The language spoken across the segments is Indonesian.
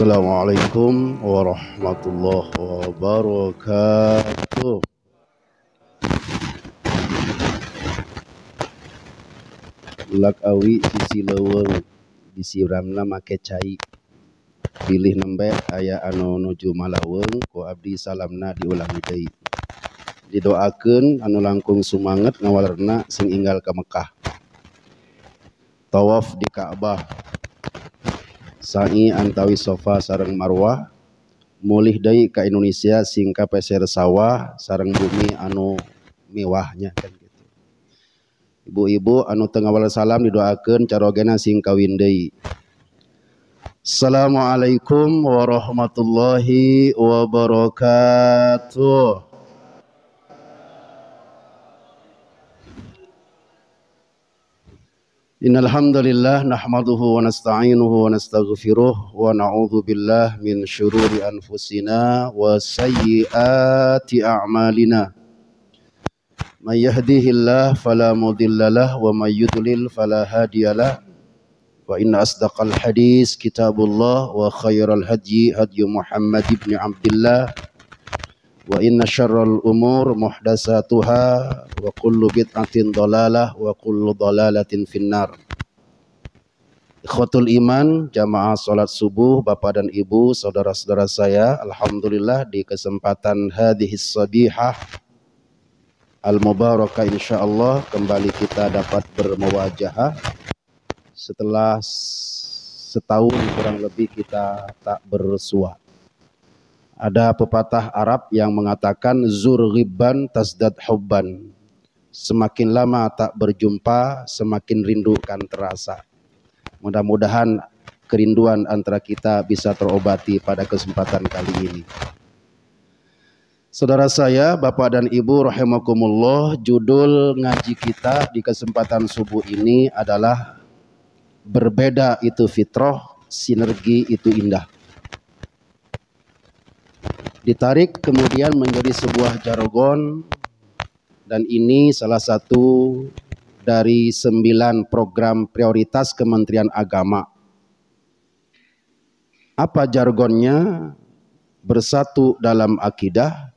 Assalamualaikum warahmatullahi wabarakatuh. Lakawi sisi leuweung disiramna make cai. Pilih nembe aya anu nuju malaweng ku abdi salamna diulangi deui. Didoakeun anu langkung sumanget ngawalerna sing inggal ka Mekah. Tawaf di Ka'bah Sa'i antawi sofa sarang marwah mulih dari ke Indonesia singka peser sawah sarang bumi anu mewahnya kan gitu. Ibu-ibu anu tengah wala salam didoakan carogena singka deui. Assalamualaikum warahmatullahi wabarakatuh. إن الحمد لله نحمده ونستعينه ونستغفره ونعوذ بالله من شرور أنفسنا وسيئات أعمالنا من يهده الله فلا مضل له ومن يضلل فلا هادي له وإن أصدق الحديث كتاب الله وخير الهدي هدي محمد بن عبد الله wa inna syarral umur muhdatsatuha wa kullu bid'atin dalalah wa kullu dalalatin finnar Ikhwatul iman, jamaah salat subuh, bapak dan ibu, saudara-saudara saya, alhamdulillah di kesempatan hadhis sabihah al-mubarakah insyaallah kembali kita dapat bermewajahah setelah setahun kurang lebih kita tak bersuah. Ada pepatah Arab yang mengatakan zur riban tasdad hubban. Semakin lama tak berjumpa, semakin rindukan terasa. Mudah-mudahan kerinduan antara kita bisa terobati pada kesempatan kali ini. Saudara saya, Bapak dan Ibu rahimakumullah, judul ngaji kita di kesempatan subuh ini adalah berbeda itu fitrah, sinergi itu indah ditarik kemudian menjadi sebuah jargon dan ini salah satu dari sembilan program prioritas Kementerian Agama. Apa jargonnya? Bersatu dalam akidah,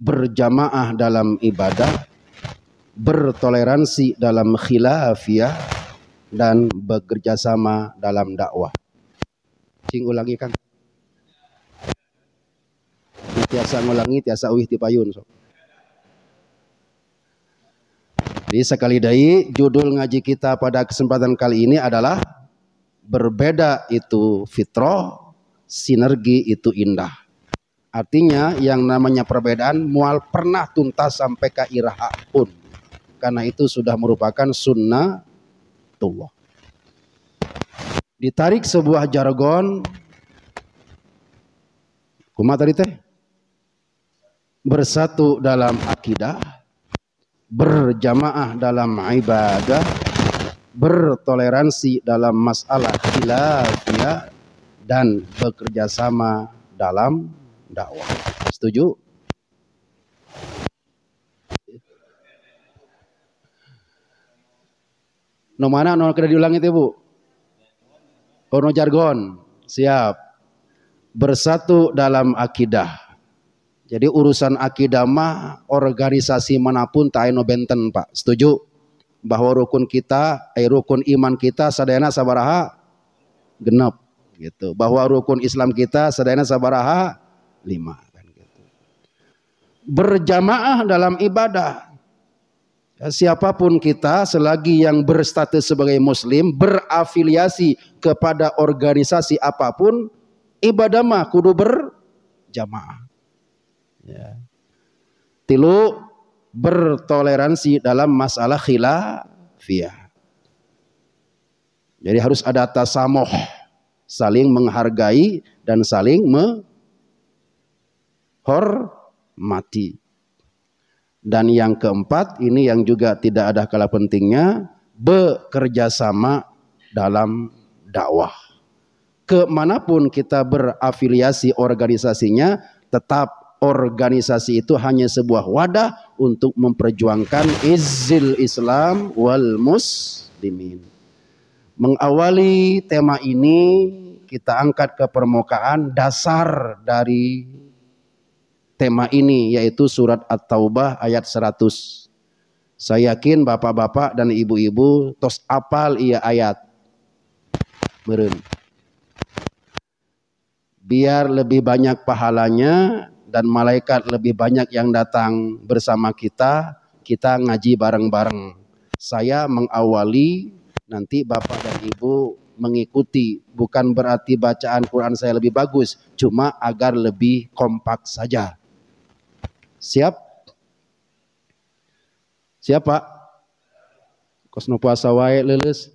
berjamaah dalam ibadah, bertoleransi dalam khilafiah dan bekerjasama dalam dakwah. Cing ulangi kan? tiasa ngulangi tiasa uih ti payun so. Jadi sekali dai judul ngaji kita pada kesempatan kali ini adalah berbeda itu fitro sinergi itu indah. Artinya yang namanya perbedaan mual pernah tuntas sampai ke iraha pun. Karena itu sudah merupakan sunnah sunnatullah. Ditarik sebuah jargon. Kuma tadi teh? bersatu dalam akidah, berjamaah dalam ibadah, bertoleransi dalam masalah khilafiyah dan bekerja sama dalam dakwah. Setuju? No mana no kena diulang itu Bu? Oh no jargon. Siap. Bersatu dalam akidah jadi urusan akidama organisasi manapun tak eno benten Pak. Setuju? Bahwa rukun kita, eh, rukun iman kita sadayana sabaraha genap gitu. Bahwa rukun Islam kita sadayana sabaraha lima kan gitu. Berjamaah dalam ibadah. Ya, siapapun kita selagi yang berstatus sebagai muslim berafiliasi kepada organisasi apapun ibadah mah kudu berjamaah Ya. Tilu bertoleransi dalam masalah khilafiyah. Jadi harus ada tasamoh, saling menghargai dan saling menghormati. Dan yang keempat, ini yang juga tidak ada kalah pentingnya, bekerja sama dalam dakwah. Kemanapun kita berafiliasi organisasinya, tetap organisasi itu hanya sebuah wadah untuk memperjuangkan izil Islam wal muslimin. Mengawali tema ini kita angkat ke permukaan dasar dari tema ini yaitu surat At-Taubah ayat 100. Saya yakin bapak-bapak dan ibu-ibu tos apal ia ayat. Meren. Biar lebih banyak pahalanya dan malaikat lebih banyak yang datang bersama kita, kita ngaji bareng-bareng. Saya mengawali, nanti Bapak dan Ibu mengikuti. Bukan berarti bacaan Quran saya lebih bagus, cuma agar lebih kompak saja. Siap? Siap Pak? Kosno puasa wae leles.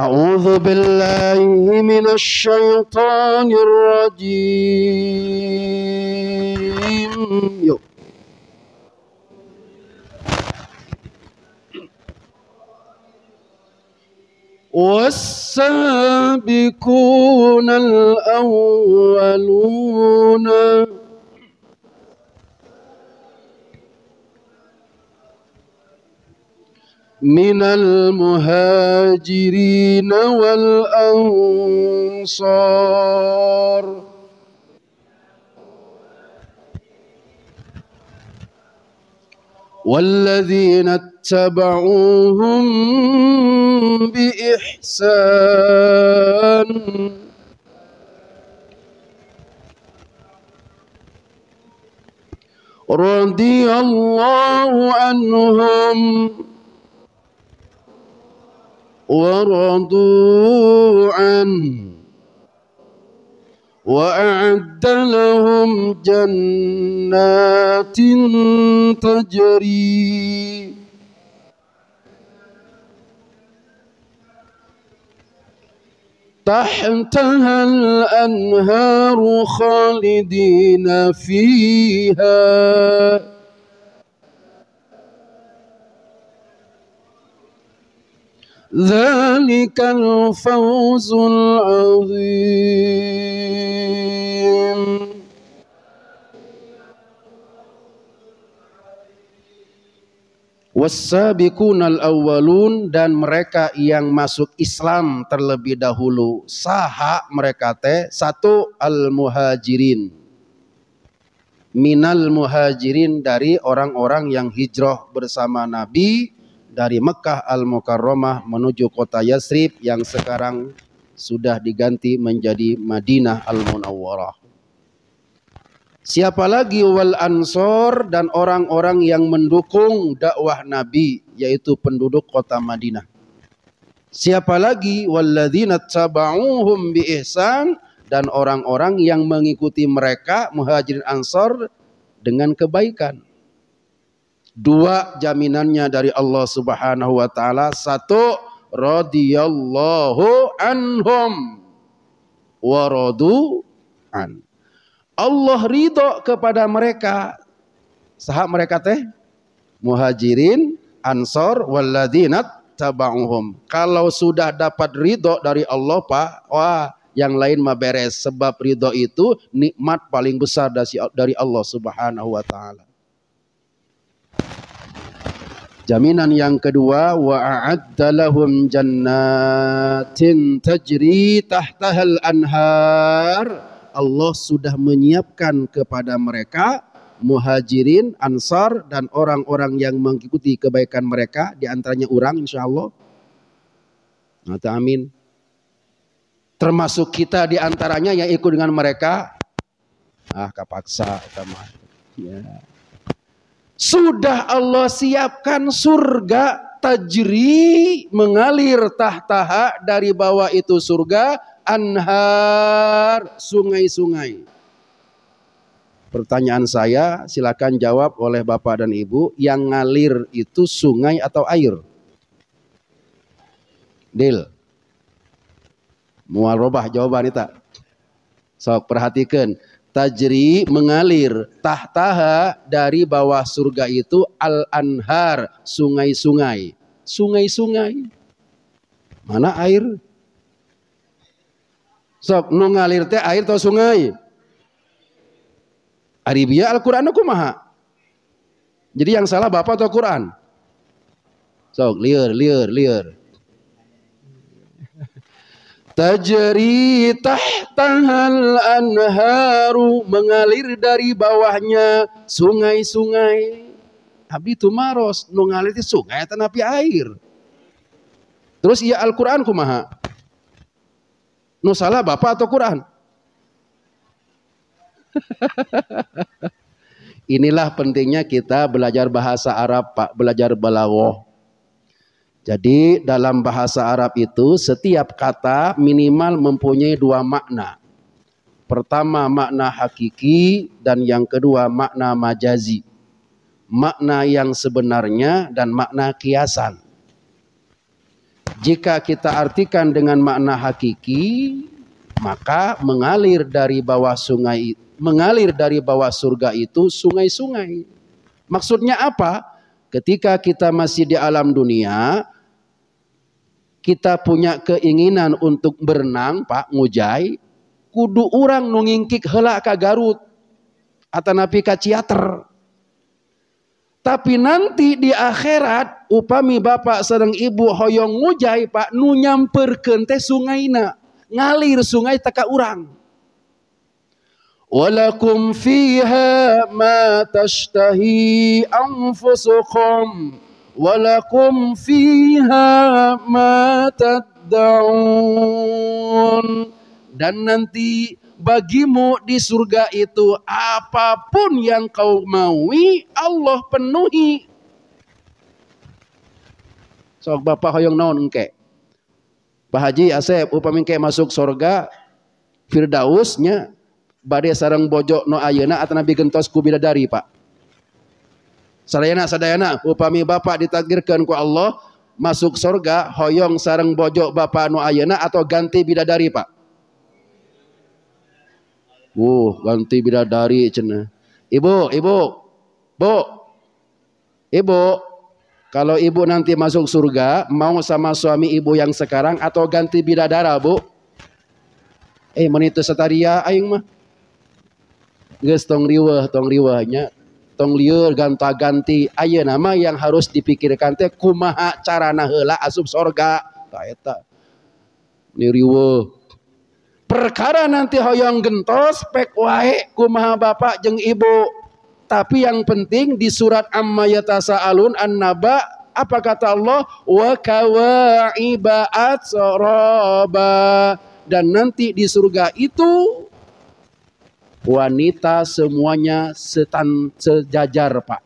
أعوذ بالله من الشيطان الرجيم والسابقون الأولون من المهاجرين والأنصار والذين اتبعوهم بإحسان رضي الله عنهم ورضوا عنه وأعد لهم جنات تجري تحتها الأنهار خالدين فيها ذلك الفوز العظيم والسابقون al dan mereka yang masuk Islam terlebih dahulu. Saha mereka teh satu al-muhajirin. Minal muhajirin dari orang-orang yang hijrah bersama Nabi dari Mekah Al-Mukarramah menuju kota Yasrib yang sekarang sudah diganti menjadi Madinah Al-Munawwarah. Siapa lagi wal ansor dan orang-orang yang mendukung dakwah Nabi yaitu penduduk kota Madinah. Siapa lagi walladzina tabauhum bi ihsan dan orang-orang yang mengikuti mereka muhajirin ansor dengan kebaikan. Dua jaminannya dari Allah Subhanahu wa taala. Satu radhiyallahu anhum wa radu an. Allah ridho kepada mereka. Sahab mereka teh muhajirin, ansor, walladinat tabanghum. Kalau sudah dapat ridho dari Allah Pak, wah yang lain mah beres sebab ridho itu nikmat paling besar dari Allah Subhanahu wa taala. Jaminan yang kedua wa a'addalahum jannatin tajri tahtahal anhar. Allah sudah menyiapkan kepada mereka muhajirin, ansar dan orang-orang yang mengikuti kebaikan mereka di antaranya orang insyaallah. Nah, amin. Termasuk kita di antaranya yang ikut dengan mereka. Ah, kapaksa utama. Ya. Yeah. Sudah Allah siapkan surga tajri mengalir tahtaha dari bawah itu surga anhar sungai-sungai. Pertanyaan saya silakan jawab oleh Bapak dan Ibu yang ngalir itu sungai atau air? Mual robah jawaban itu. Sok perhatikan tajri mengalir tahtaha dari bawah surga itu al anhar sungai-sungai sungai-sungai mana air sok nu ngalir teh air atau sungai Arabia Al-Qur'an aku maha jadi yang salah bapak atau Quran sok liur liur liur Tajri tahtahal anharu mengalir dari bawahnya sungai-sungai. Tapi itu maros mengalir itu di sungai tanapi air. Terus ia Al-Qur'an kumaha? Nu salah Bapak atau Quran? Inilah pentingnya kita belajar bahasa Arab, Pak, belajar balawoh. Jadi dalam bahasa Arab itu setiap kata minimal mempunyai dua makna. Pertama makna hakiki dan yang kedua makna majazi. Makna yang sebenarnya dan makna kiasan. Jika kita artikan dengan makna hakiki, maka mengalir dari bawah sungai mengalir dari bawah surga itu sungai-sungai. Maksudnya apa? Ketika kita masih di alam dunia, kita punya keinginan untuk berenang Pak Ngujai kudu orang nungingkik helak ke Garut atau napi kaciater. tapi nanti di akhirat upami bapak sedang ibu hoyong ngujai pak nunyam perkente teh sungaina ngalir sungai teka urang walakum fiha ma tashtahi anfusukum ولكم فيها ما تدعون dan nanti bagimu di surga itu apapun yang kau maui Allah penuhi sok bapak hoyong naon engke Pak Haji Asep upami engke masuk surga Firdausnya bade sarang bojo no ayeuna atau nabi gentos ku bidadari Pak sadayana sadayana upami bapak ditakdirkan ku Allah masuk surga hoyong sarang bojo bapak anu ayeuna atau ganti bidadari pak Uh, ganti bidadari cenah. Ibu, ibu. Bu. Ibu, kalau ibu nanti masuk surga, mau sama suami ibu yang sekarang atau ganti bidadara, Bu? Eh, menitu setaria aing mah. Geus tong riweuh, tong riweuhnya tong liur ganta-ganti ayo nama yang harus dipikirkan teh kumaha cara nahela asup sorga taeta niriwo perkara nanti hoyong gentos pek wae kumaha bapak jeng ibu tapi yang penting di surat amma yatasaalun an-naba apa kata Allah wa soroba dan nanti di surga itu wanita semuanya setan sejajar Pak.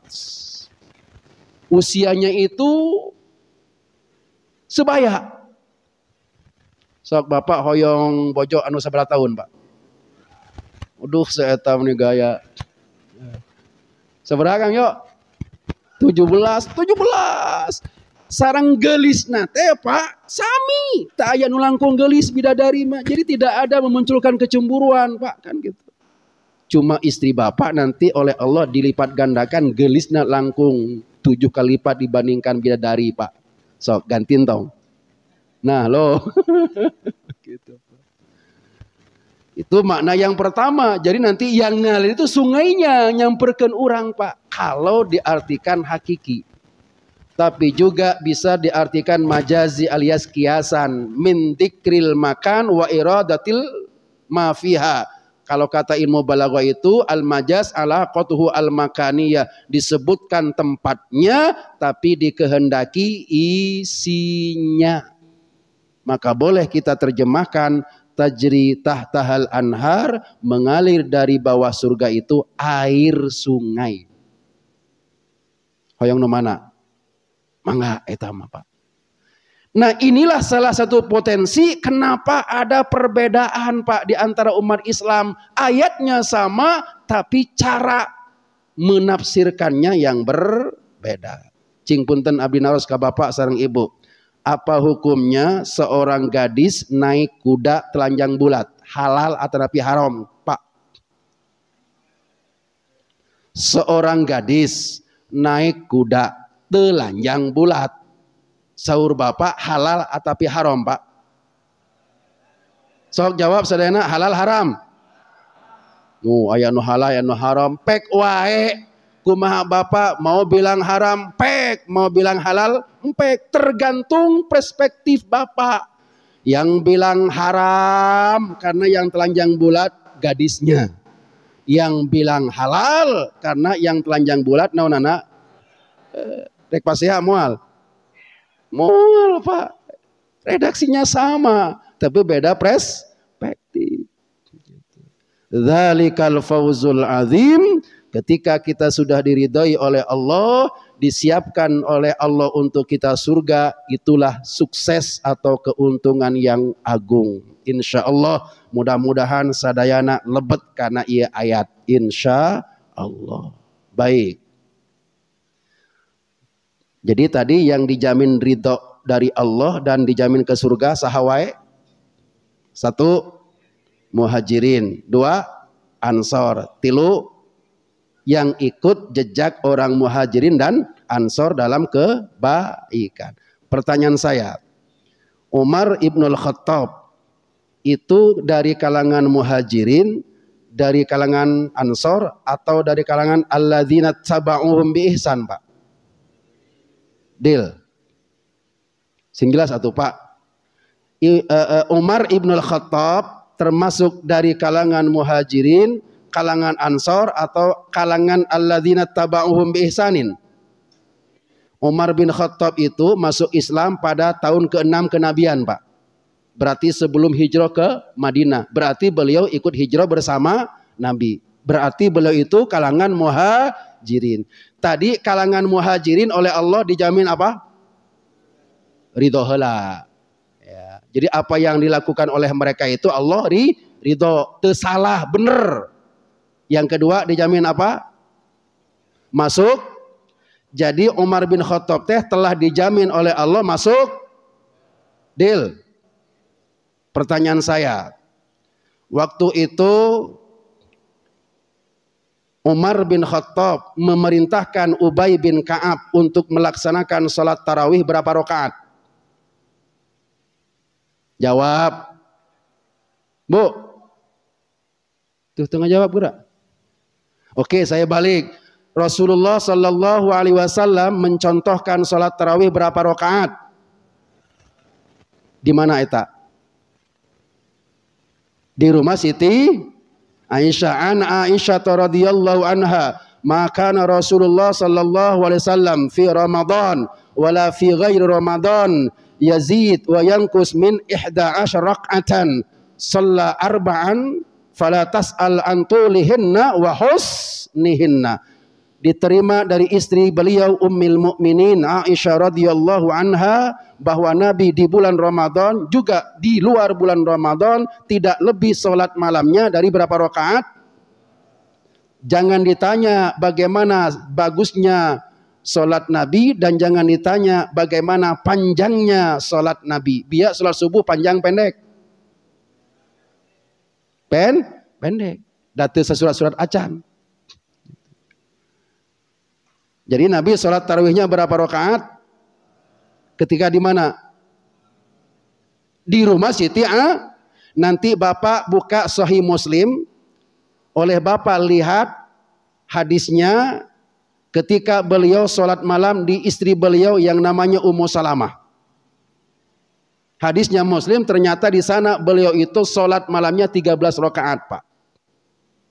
Usianya itu sebaya. Sok bapak hoyong bojo anu sebelah tahun Pak. Uduh seeta meni gaya. Sabara Kang yo? 17, 17 sarang gelis nah teh pak sami tak ayah nulangkung gelis bidadari mah jadi tidak ada memunculkan kecemburuan pak kan gitu Cuma istri bapak nanti oleh Allah dilipat gandakan gelisna langkung tujuh kali lipat dibandingkan bidadari pak. So gantiin tong. Nah lo. gitu. Itu makna yang pertama. Jadi nanti yang ngalir itu sungainya nyamperkan orang pak. Kalau diartikan hakiki. Tapi juga bisa diartikan majazi alias kiasan. Min dikril makan wa iradatil mafiha kalau kata ilmu balagwa itu al-majas ala qatuhu al-makaniyah disebutkan tempatnya tapi dikehendaki isinya. Maka boleh kita terjemahkan tajri tahtahal anhar mengalir dari bawah surga itu air sungai. Hoyong no mana? Mangga itu apa? Pak. Nah inilah salah satu potensi kenapa ada perbedaan Pak di antara umat Islam. Ayatnya sama tapi cara menafsirkannya yang berbeda. Cing punten abdi naros bapak sarang ibu. Apa hukumnya seorang gadis naik kuda telanjang bulat? Halal atau tapi haram Pak? Seorang gadis naik kuda telanjang bulat sahur Bapak halal atau haram, Pak? Sok jawab sadayana halal haram. oh, ayat nu halal ayah nu haram, pek wae. Kumaha Bapak mau bilang haram pek, mau bilang halal pek, tergantung perspektif Bapak. Yang bilang haram karena yang telanjang bulat gadisnya. Yang bilang halal karena yang telanjang bulat naonana eh, rek pasti mual Mual Pak. Redaksinya sama, tapi beda perspektif. Zalikal fauzul azim. Ketika kita sudah diridhoi oleh Allah, disiapkan oleh Allah untuk kita surga, itulah sukses atau keuntungan yang agung. Insya Allah, mudah-mudahan sadayana lebet karena ia ayat. Insya Allah. Baik. Jadi tadi yang dijamin ridho dari Allah dan dijamin ke surga sahawai. Satu, muhajirin. Dua, ansor. Tilu, yang ikut jejak orang muhajirin dan ansor dalam kebaikan. Pertanyaan saya, Umar Ibnul Khattab itu dari kalangan muhajirin, dari kalangan ansor atau dari kalangan alladzina taba'uhum bi ihsan, Pak? Deal. Singgilas atau Pak. I, uh, uh, Umar ibn al-Khattab termasuk dari kalangan muhajirin, kalangan ansor atau kalangan alladzina taba'uhum bi Umar bin Khattab itu masuk Islam pada tahun ke-6 kenabian, Pak. Berarti sebelum hijrah ke Madinah. Berarti beliau ikut hijrah bersama Nabi. Berarti beliau itu kalangan muhajirin. Tadi kalangan muhajirin oleh Allah dijamin apa? Ridho hela. Ya. Jadi apa yang dilakukan oleh mereka itu Allah ri ridho. Tersalah bener. Yang kedua dijamin apa? Masuk. Jadi Umar bin Khattab teh telah dijamin oleh Allah masuk. Deal. Pertanyaan saya. Waktu itu Umar bin Khattab memerintahkan Ubay bin Ka'ab untuk melaksanakan salat tarawih berapa rakaat? Jawab. Bu. Tuh tengah jawab gerak. Oke, saya balik. Rasulullah Shallallahu alaihi wasallam mencontohkan salat tarawih berapa rakaat? Di mana eta? Di rumah Siti عائشة عن عائشة رضي الله عنها ما كان رسول الله صلى الله عليه وسلم في رمضان ولا في غير رمضان يزيد وينقص من إحدى عشر ركعة صلى أربعا فلا تسأل عن طولهن وحسنهن diterima dari istri beliau Ummul Mukminin Aisyah radhiyallahu anha bahwa Nabi di bulan Ramadan juga di luar bulan Ramadan tidak lebih sholat malamnya dari berapa rakaat? Jangan ditanya bagaimana bagusnya sholat Nabi dan jangan ditanya bagaimana panjangnya sholat Nabi. Biar sholat subuh panjang pendek. Pen? Pendek. Datu sesurat-surat acan jadi Nabi sholat tarawihnya berapa rakaat? Ketika di mana? Di rumah Siti A. Nanti Bapak buka Sahih Muslim. Oleh Bapak lihat hadisnya ketika beliau sholat malam di istri beliau yang namanya Ummu Salamah. Hadisnya Muslim ternyata di sana beliau itu sholat malamnya 13 rakaat pak.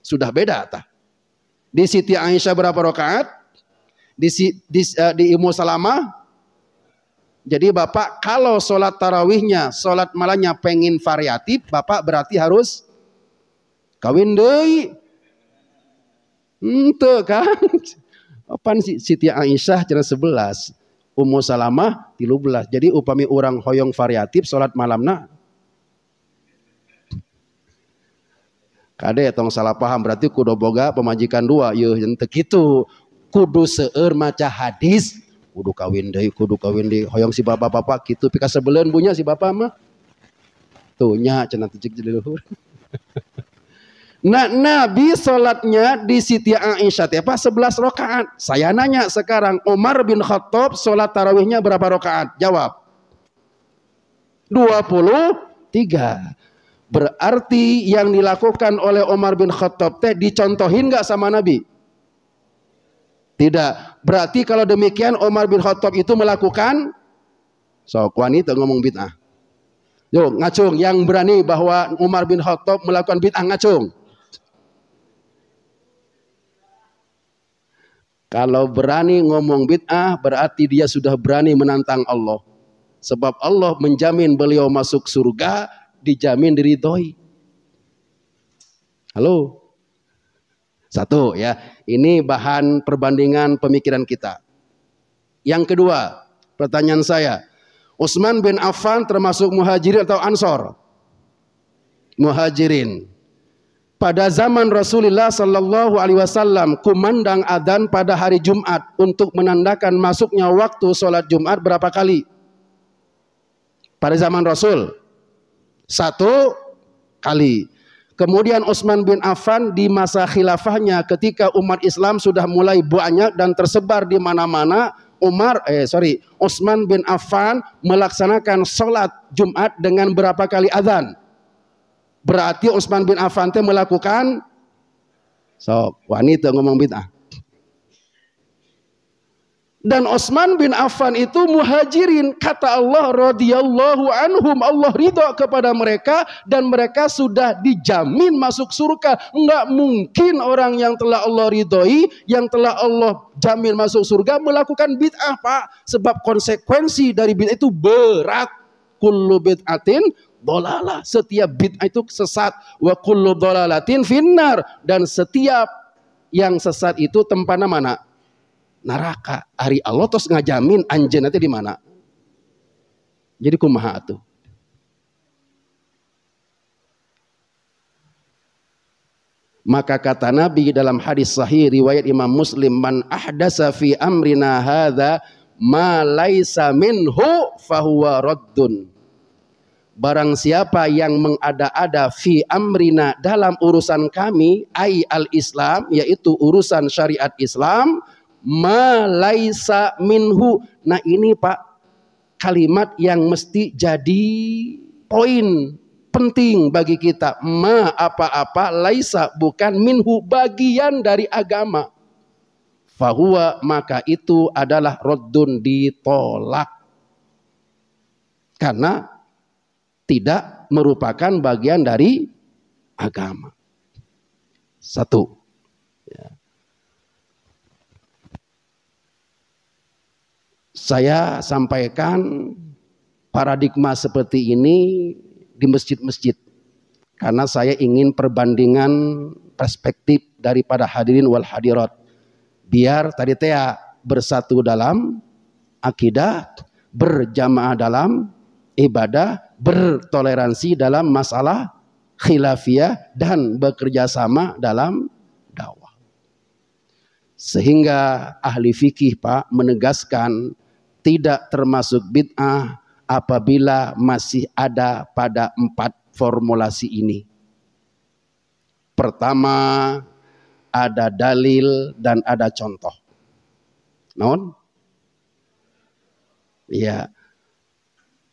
Sudah beda tak? Di Siti Aisyah berapa rakaat? di, di, uh, di Ilmu Salama. Jadi Bapak kalau sholat tarawihnya, sholat malamnya pengen variatif, Bapak berarti harus kawin deh. Itu kan? Apaan sih Siti Aisyah jalan 11, Umu Salamah 13. Jadi upami orang hoyong variatif sholat malam nak. Kade tong salah paham berarti kudoboga pemajikan dua Yuh, yang tekitu kudu seueur maca hadis kudu kawin deh, kudu kawin deui hoyong si bapak-bapak gitu, pika sebelen punya si bapak mah tuh nya cenah tejek jadi luhur Nah, Nabi sholatnya di Siti Aisyah apa Sebelas rakaat. Saya nanya sekarang Umar bin Khattab sholat tarawihnya berapa rakaat? Jawab. 23. Berarti yang dilakukan oleh Umar bin Khattab teh dicontohin nggak sama Nabi? Tidak. Berarti kalau demikian Umar bin Khattab itu melakukan sok wanita ngomong bid'ah. Yo ngacung yang berani bahwa Umar bin Khattab melakukan bid'ah ngacung. Kalau berani ngomong bid'ah berarti dia sudah berani menantang Allah. Sebab Allah menjamin beliau masuk surga, dijamin diridhoi. Halo. Satu ya, ini bahan perbandingan pemikiran kita. Yang kedua, pertanyaan saya, Utsman bin Affan termasuk muhajirin atau ansor? Muhajirin. Pada zaman Rasulullah Sallallahu Alaihi Wasallam, kumandang adan pada hari Jumat untuk menandakan masuknya waktu sholat Jumat berapa kali? Pada zaman Rasul, satu kali. Kemudian Utsman bin Affan di masa khilafahnya ketika umat Islam sudah mulai banyak dan tersebar di mana-mana, Umar eh sorry Utsman bin Affan melaksanakan sholat Jumat dengan berapa kali azan? Berarti Utsman bin Affan teh melakukan so wanita ngomong bid'ah dan Osman bin Affan itu muhajirin kata Allah radhiyallahu anhum Allah ridha kepada mereka dan mereka sudah dijamin masuk surga nggak mungkin orang yang telah Allah ridhoi yang telah Allah jamin masuk surga melakukan bid'ah Pak sebab konsekuensi dari bid'ah itu berat kullu bid'atin dolalah setiap bid'ah itu sesat wa kullu dolalatin finnar dan setiap yang sesat itu tempatnya mana neraka. Hari Allah terus ngajamin anjen nanti di mana? Jadi kumaha tuh? Maka kata Nabi dalam hadis sahih riwayat Imam Muslim man ahdasa fi amrina hadza ma laisa minhu fahuwa raddun. Barang siapa yang mengada-ada fi amrina dalam urusan kami ai al-Islam yaitu urusan syariat Islam malaisa minhu. Nah ini Pak kalimat yang mesti jadi poin penting bagi kita. Ma apa-apa laisa bukan minhu bagian dari agama. Fahuwa maka itu adalah roddun ditolak. Karena tidak merupakan bagian dari agama. Satu. Ya. Saya sampaikan paradigma seperti ini di masjid-masjid. Karena saya ingin perbandingan perspektif daripada hadirin wal hadirat. Biar tadi tea bersatu dalam akidah, berjamaah dalam ibadah, bertoleransi dalam masalah khilafiyah dan bekerjasama dalam dakwah. Sehingga ahli fikih Pak menegaskan tidak termasuk bid'ah apabila masih ada pada empat formulasi ini. Pertama, ada dalil dan ada contoh. Non? Ya.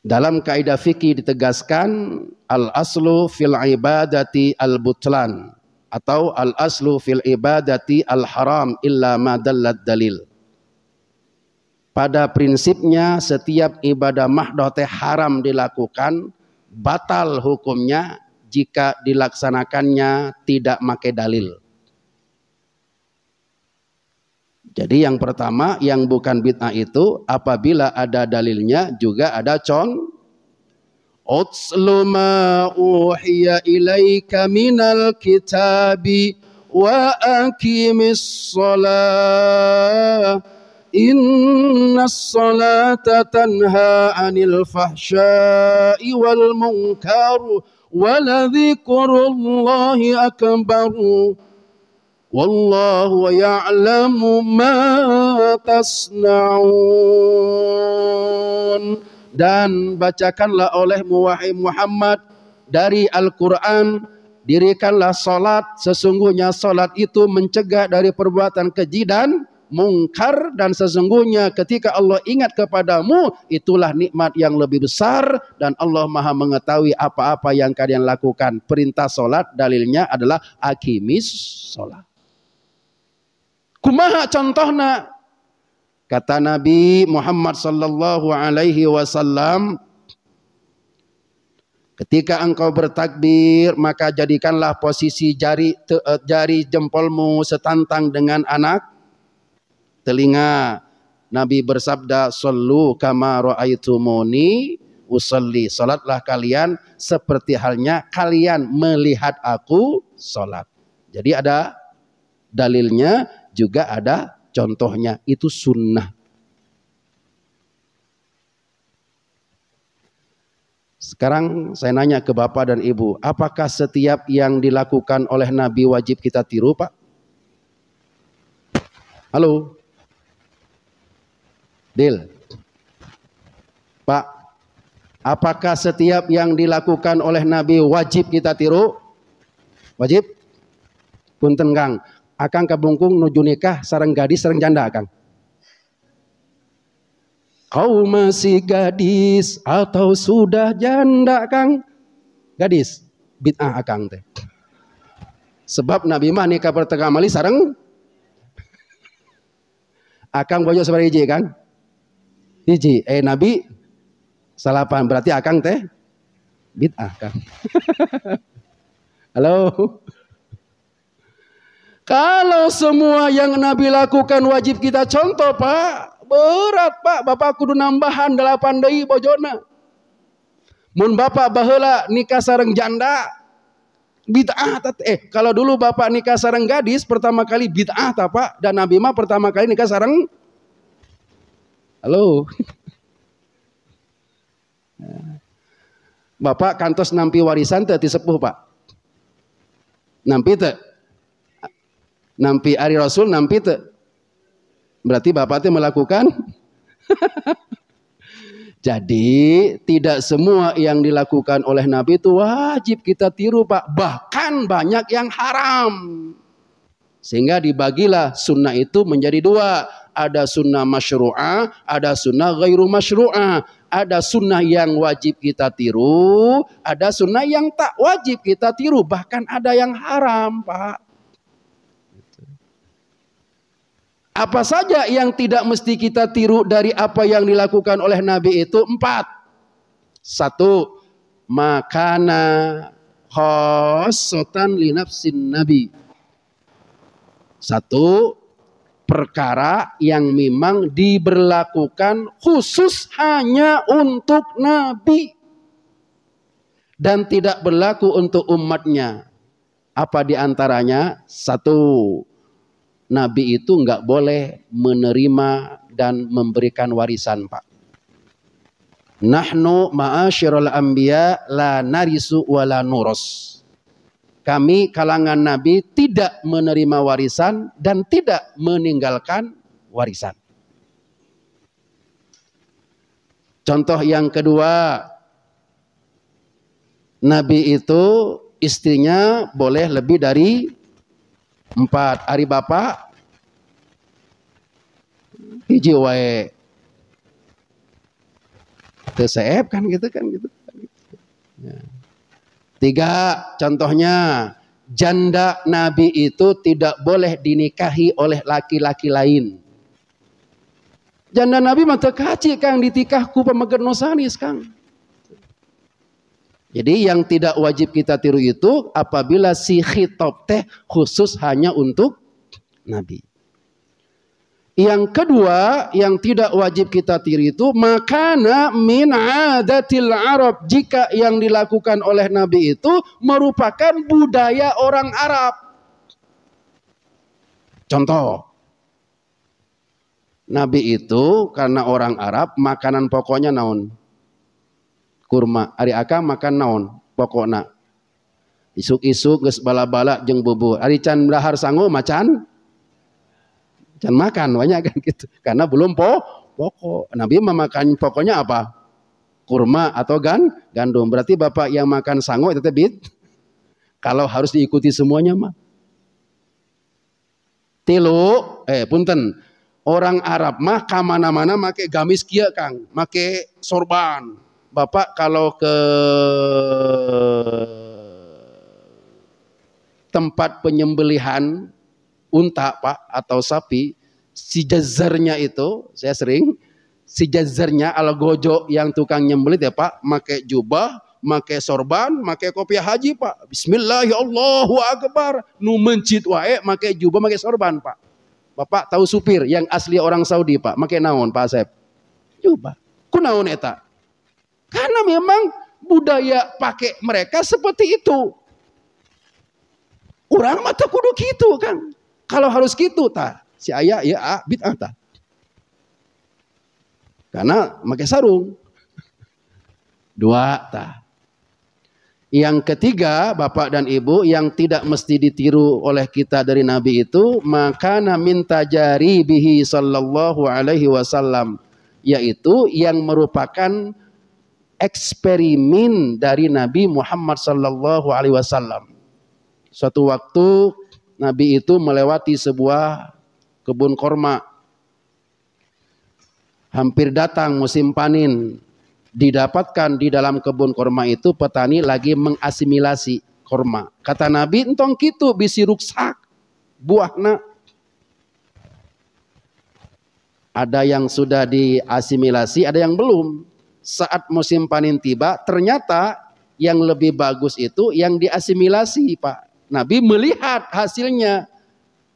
Dalam kaidah fikih ditegaskan al aslu fil ibadati al butlan atau al aslu fil ibadati al haram illa ma dalil. Pada prinsipnya setiap ibadah mahdote haram dilakukan, batal hukumnya jika dilaksanakannya tidak pakai dalil. Jadi yang pertama yang bukan bid'ah itu apabila ada dalilnya juga ada con. Utslu uhiya ilaika minal kitabi wa akimis salat. إن الصلاة تنهى عن الفحشاء والمنكر ولذكر الله أكبر والله يعلم ما تصنعون dan bacakanlah oleh wahai Muhammad dari Al-Quran dirikanlah salat sesungguhnya salat itu mencegah dari perbuatan keji dan mungkar dan sesungguhnya ketika Allah ingat kepadamu itulah nikmat yang lebih besar dan Allah Maha mengetahui apa-apa yang kalian lakukan. Perintah solat dalilnya adalah akimis solat Kumaha contohna? Kata Nabi Muhammad sallallahu alaihi wasallam Ketika engkau bertakbir, maka jadikanlah posisi jari eh, jari jempolmu setantang dengan anak telinga. Nabi bersabda, sallu kama raaitumuni usalli Salatlah kalian seperti halnya kalian melihat aku salat. Jadi ada dalilnya, juga ada contohnya. Itu sunnah. Sekarang saya nanya ke Bapak dan Ibu, apakah setiap yang dilakukan oleh Nabi wajib kita tiru, Pak? Halo? Dil. Pak, apakah setiap yang dilakukan oleh Nabi wajib kita tiru? Wajib? pun tenggang. akan kabungkung nuju nikah sarang gadis sarang janda Kang. Kau masih gadis atau sudah janda Kang? Gadis, bid'ah Akang teh. Sebab Nabi mah nikah pertama kali sarang Akang bojo sebariji kan? hiji eh nabi salapan berarti akang teh bid'ah kan halo kalau semua yang nabi lakukan wajib kita contoh pak berat pak bapak kudu nambahan delapan deui bojona mun bapak baheula nikah sarang janda bid'ah eh kalau dulu bapak nikah sarang gadis pertama kali bid'ah tak pak dan nabi mah pertama kali nikah sarang Halo. Bapak kantos nampi warisan teh di sepuh, Pak. Nampi teh. Nampi ari Rasul nampi teh. Berarti Bapak teh melakukan Jadi tidak semua yang dilakukan oleh Nabi itu wajib kita tiru Pak. Bahkan banyak yang haram. Sehingga dibagilah sunnah itu menjadi dua ada sunnah masyru'ah, ada sunnah ghairu masyru'ah. Ada sunnah yang wajib kita tiru, ada sunnah yang tak wajib kita tiru. Bahkan ada yang haram, Pak. Apa saja yang tidak mesti kita tiru dari apa yang dilakukan oleh Nabi itu? Empat. Satu, makana khosotan linafsin Nabi. Satu, perkara yang memang diberlakukan khusus hanya untuk nabi dan tidak berlaku untuk umatnya. Apa diantaranya? Satu, nabi itu nggak boleh menerima dan memberikan warisan, Pak. Nahnu ma'asyirul anbiya la narisu wa la nuros kami kalangan Nabi tidak menerima warisan dan tidak meninggalkan warisan. Contoh yang kedua, Nabi itu istrinya boleh lebih dari empat. hari bapak, hiji wae. Teseep kan gitu kan gitu. Kan, gitu. Kan. Ya. Tiga, contohnya janda Nabi itu tidak boleh dinikahi oleh laki-laki lain. Janda Nabi mata kaci kang ditikahku pemegang nosanis kang. Jadi yang tidak wajib kita tiru itu apabila si hitop teh khusus hanya untuk Nabi. Yang kedua, yang tidak wajib kita tiru itu makana min adatil Arab. Jika yang dilakukan oleh Nabi itu merupakan budaya orang Arab. Contoh. Nabi itu karena orang Arab makanan pokoknya naon? Kurma. hari akan makan naon? pokoknya Isuk-isuk geus bala-bala jeng bubur. hari can dahar sango macan jangan makan banyak kan gitu karena belum po pokok Nabi memakan pokoknya apa kurma atau gan gandum berarti bapak yang makan sango itu tebit kalau harus diikuti semuanya mah tilu eh punten orang Arab mah mana mana make gamis kia kang make sorban bapak kalau ke tempat penyembelihan unta Pak atau sapi, si jazarnya itu, saya sering, si jazarnya ala gojo yang tukang nyembelit ya Pak, pakai jubah, pakai sorban, pakai kopiah haji Pak. Bismillah ya Allahu Akbar. Nu mencit wae pakai jubah, pakai sorban Pak. Bapak tahu supir yang asli orang Saudi Pak, pakai naon Pak Asep? Jubah. naon eta? Karena memang budaya pakai mereka seperti itu. Orang mata kudu gitu kan. Kalau harus gitu ta, si ayah ya a bid'ah ta. Karena pakai sarung. Dua ta. Yang ketiga, Bapak dan Ibu, yang tidak mesti ditiru oleh kita dari Nabi itu, maka namin jari bihi sallallahu alaihi wasallam, yaitu yang merupakan eksperimen dari Nabi Muhammad sallallahu alaihi wasallam. Suatu waktu Nabi itu melewati sebuah kebun korma. Hampir datang musim panen. Didapatkan di dalam kebun korma itu petani lagi mengasimilasi korma. Kata Nabi, entong kitu bisi ruksak. Buahna. Ada yang sudah diasimilasi, ada yang belum. Saat musim panen tiba, ternyata yang lebih bagus itu yang diasimilasi, Pak. Nabi melihat hasilnya.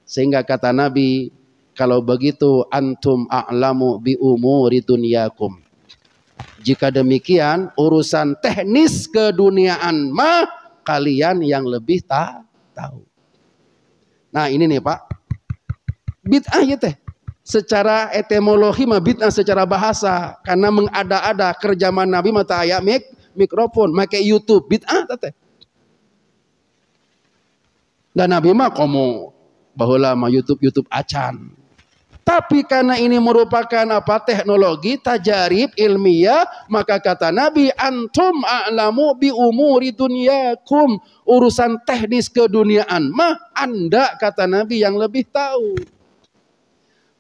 Sehingga kata Nabi, kalau begitu antum a'lamu bi umuri dunyakum. Jika demikian urusan teknis keduniaan mah kalian yang lebih tak tahu. Nah ini nih Pak. Bid'ah ya teh. Secara etimologi mah bid'ah secara bahasa. Karena mengada-ada kerjaman Nabi mata ayat mik, mikrofon. Make Youtube bid'ah teh. Dan Nabi mah komo bahula mah YouTube YouTube acan. Tapi karena ini merupakan apa teknologi tajarib ilmiah, maka kata Nabi antum a'lamu bi umuri dunyakum. Urusan teknis keduniaan mah Anda kata Nabi yang lebih tahu.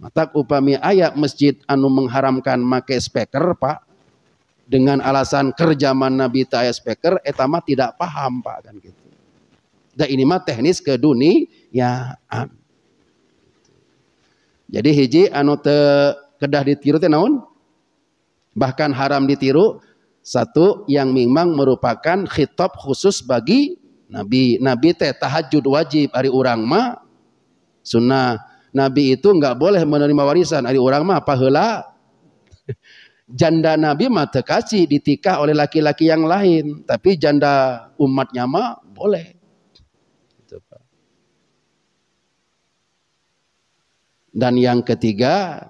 Mata upami ayat masjid anu mengharamkan make speaker, Pak. Dengan alasan kerjaman Nabi tak speaker, etama tidak paham, Pak kan gitu. Dan ini mah teknis ke duniaan. Jadi hiji anu te kedah ditiru teh naon? Bahkan haram ditiru. Satu yang memang merupakan khitab khusus bagi Nabi. Nabi teh tahajud wajib hari orang ma sunnah. Nabi itu enggak boleh menerima warisan hari urang mah pahala. janda Nabi mah kasih ditikah oleh laki-laki yang lain, tapi janda umatnya mah boleh. Dan yang ketiga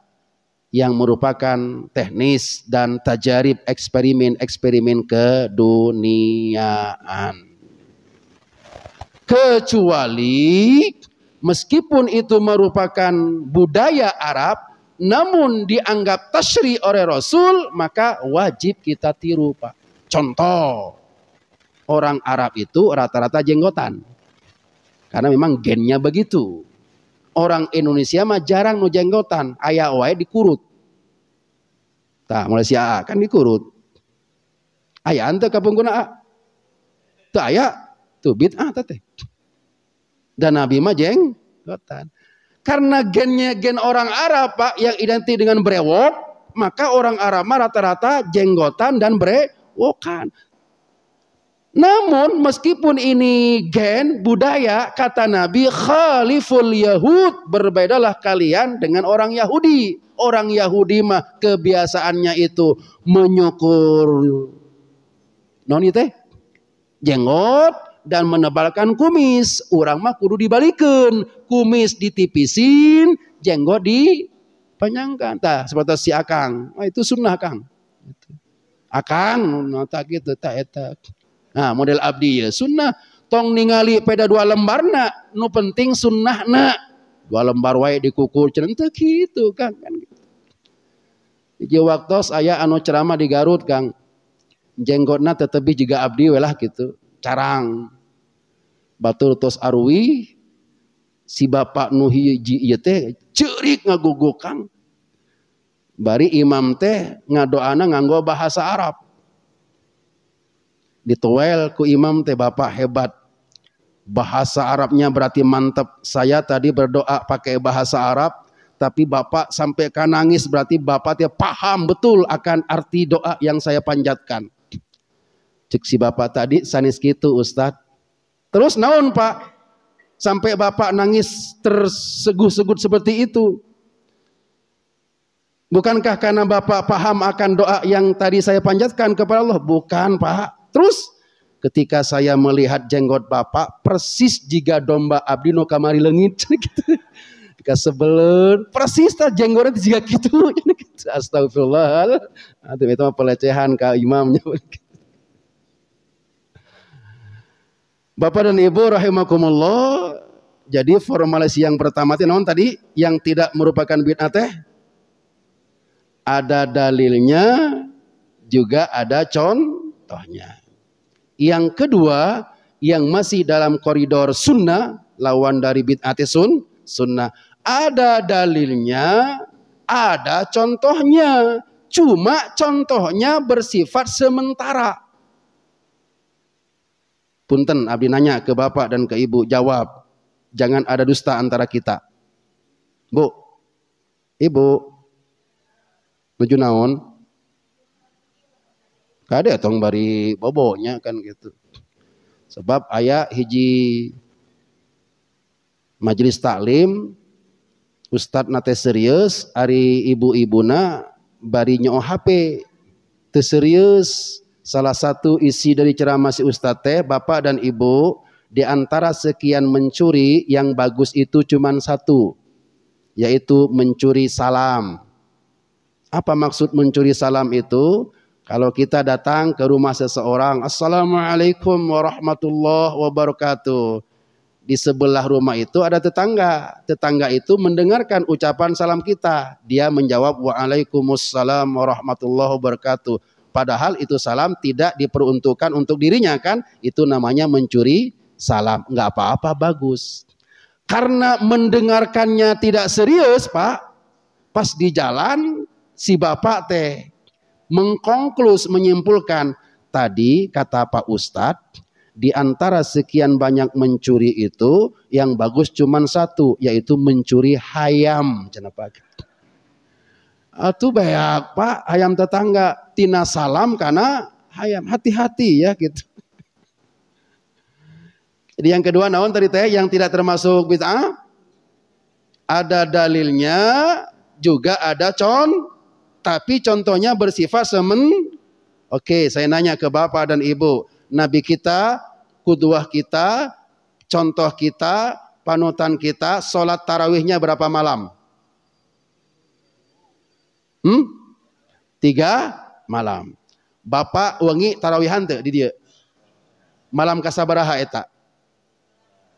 yang merupakan teknis dan tajarib eksperimen-eksperimen keduniaan. Kecuali meskipun itu merupakan budaya Arab namun dianggap tasri oleh Rasul maka wajib kita tiru Pak. Contoh orang Arab itu rata-rata jenggotan. Karena memang gennya begitu orang Indonesia mah jarang nu jenggotan, ayah wae dikurut. Tah Malaysia A, kan dikurut. Aya ante kapungguna A. Tuh ayah tuh bid'ah teh. Dan Nabi mah jenggotan. Karena gennya gen orang Arab Pak yang identik dengan brewok, maka orang Arab mah rata-rata jenggotan dan brewokan. Namun meskipun ini gen budaya kata Nabi khaliful Yahud berbedalah kalian dengan orang Yahudi. Orang Yahudi mah kebiasaannya itu menyukur nonite jenggot dan menebalkan kumis. Orang mah kudu dibalikin, kumis ditipisin, jenggot di dipanjangkan. Tah seperti si Akang. Nah, itu sunnah kang gitu. Akang nata tak gitu tak etak. Nah, model abdi ya sunnah. Tong ningali peda dua lembar na, nu penting sunnah na. Dua lembar wae dikukur cerente gitu kang kan. Gitu. Jadi waktu saya anu ceramah di Garut kang, jenggotna tetepi juga abdi welah gitu, carang. Batur tos arwi, si bapak nuhi ji teh cerik ngagugukang. Bari imam teh ngadoana nganggo bahasa Arab dituel ku imam teh bapak hebat. Bahasa Arabnya berarti mantep Saya tadi berdoa pakai bahasa Arab, tapi bapak sampai kan nangis berarti bapak dia paham betul akan arti doa yang saya panjatkan. Cek si bapak tadi sanis gitu Ustad. Terus naon pak? Sampai bapak nangis terseguh segut seperti itu. Bukankah karena Bapak paham akan doa yang tadi saya panjatkan kepada Allah? Bukan, Pak. Terus ketika saya melihat jenggot bapak persis jika domba abdi no kamari lengit gitu. Jika sebelum persis tak jenggotnya jika gitu. gitu astagfirullah. Nah, itu itu pelecehan ke imamnya. Bapak dan Ibu rahimakumullah. Jadi formalis yang pertama itu non tadi yang tidak merupakan bid'ah teh ada dalilnya juga ada contohnya. Yang kedua, yang masih dalam koridor sunnah, lawan dari bid'ati sun, sunnah. Ada dalilnya, ada contohnya. Cuma contohnya bersifat sementara. Punten, abdi nanya ke bapak dan ke ibu, jawab. Jangan ada dusta antara kita. Bu, ibu, menuju naon? Kadai ada tong bari bobonya kan gitu. Sebab ayah hiji majelis taklim Ustad nate serius ari ibu-ibuna bari nyo HP teu serius salah satu isi dari ceramah si Ustad teh bapak dan ibu di antara sekian mencuri yang bagus itu cuma satu yaitu mencuri salam. Apa maksud mencuri salam itu? Kalau kita datang ke rumah seseorang, Assalamualaikum warahmatullahi wabarakatuh. Di sebelah rumah itu ada tetangga. Tetangga itu mendengarkan ucapan salam kita. Dia menjawab Waalaikumsalam warahmatullahi wabarakatuh. Padahal itu salam tidak diperuntukkan untuk dirinya kan. Itu namanya mencuri salam. Enggak apa-apa bagus. Karena mendengarkannya tidak serius pak. Pas di jalan si bapak teh mengkonklus, menyimpulkan. Tadi kata Pak Ustadz, di antara sekian banyak mencuri itu, yang bagus cuma satu, yaitu mencuri hayam. Itu banyak Pak, ayam tetangga. Tina salam karena ayam Hati-hati ya gitu. Jadi yang kedua naon tadi teh yang tidak termasuk bid'ah ada dalilnya juga ada con tapi contohnya bersifat semen. Oke, saya nanya ke Bapak dan Ibu, nabi kita, kuduah kita, contoh kita, panutan kita, sholat tarawihnya berapa malam? Hmm? Tiga malam. Bapak wangi tarawihan tuh di dia. Malam kasabaraha eta.